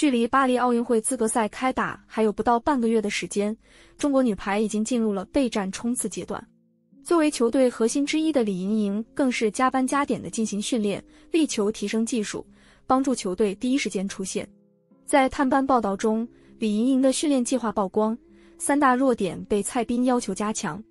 距离巴黎奥运会资格赛开打还有不到半个月的时间，中国女排已经进入了备战冲刺阶段。作为球队核心之一的李盈莹，更是加班加点的进行训练，力求提升技术，帮助球队第一时间出现在。探班报道中，李盈莹的训练计划曝光，三大弱点被蔡斌要求加强。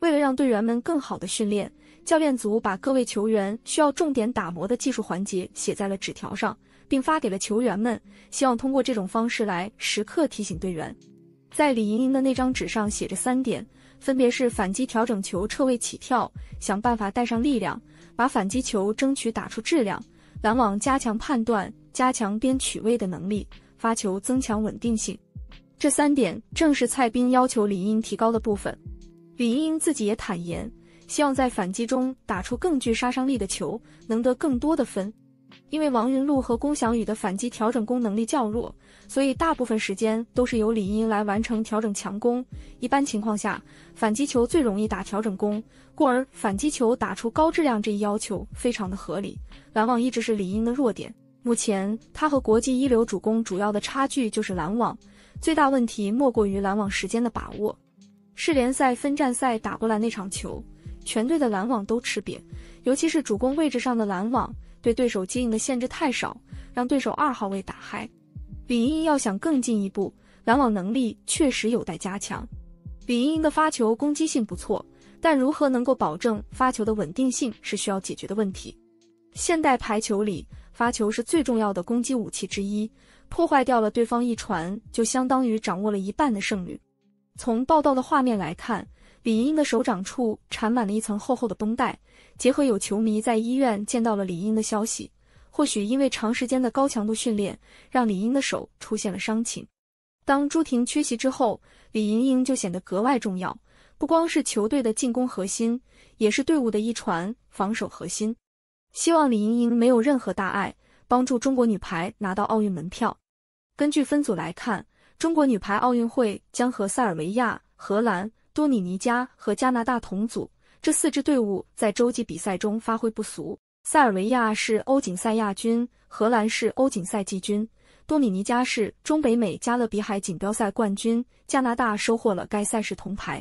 为了让队员们更好的训练，教练组把各位球员需要重点打磨的技术环节写在了纸条上。并发给了球员们，希望通过这种方式来时刻提醒队员。在李盈莹的那张纸上写着三点，分别是反击调整球撤位起跳，想办法带上力量，把反击球争取打出质量；拦网加强判断，加强边取位的能力；发球增强稳定性。这三点正是蔡斌要求李盈提高的部分。李盈莹自己也坦言，希望在反击中打出更具杀伤力的球，能得更多的分。因为王云璐和龚翔宇的反击调整攻能力较弱，所以大部分时间都是由李英来完成调整强攻。一般情况下，反击球最容易打调整攻，故而反击球打出高质量这一要求非常的合理。拦网一直是李英的弱点，目前他和国际一流主攻主要的差距就是拦网。最大问题莫过于拦网时间的把握。世联赛分站赛打过来那场球，全队的拦网都吃瘪，尤其是主攻位置上的拦网。对对手接应的限制太少，让对手二号位打嗨。李盈莹要想更进一步，拦网能力确实有待加强。李盈莹的发球攻击性不错，但如何能够保证发球的稳定性是需要解决的问题。现代排球里，发球是最重要的攻击武器之一，破坏掉了对方一传，就相当于掌握了一半的胜率。从报道的画面来看。李盈莹的手掌处缠满了一层厚厚的绷带。结合有球迷在医院见到了李英的消息，或许因为长时间的高强度训练，让李英的手出现了伤情。当朱婷缺席之后，李盈莹就显得格外重要，不光是球队的进攻核心，也是队伍的一传防守核心。希望李盈莹没有任何大碍，帮助中国女排拿到奥运门票。根据分组来看，中国女排奥运会将和塞尔维亚、荷兰。多米尼加和加拿大同组，这四支队伍在洲际比赛中发挥不俗。塞尔维亚是欧锦赛亚军，荷兰是欧锦赛季军，多米尼加是中北美加勒比海锦标赛冠军，加拿大收获了该赛事铜牌。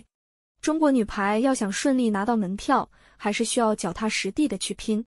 中国女排要想顺利拿到门票，还是需要脚踏实地的去拼。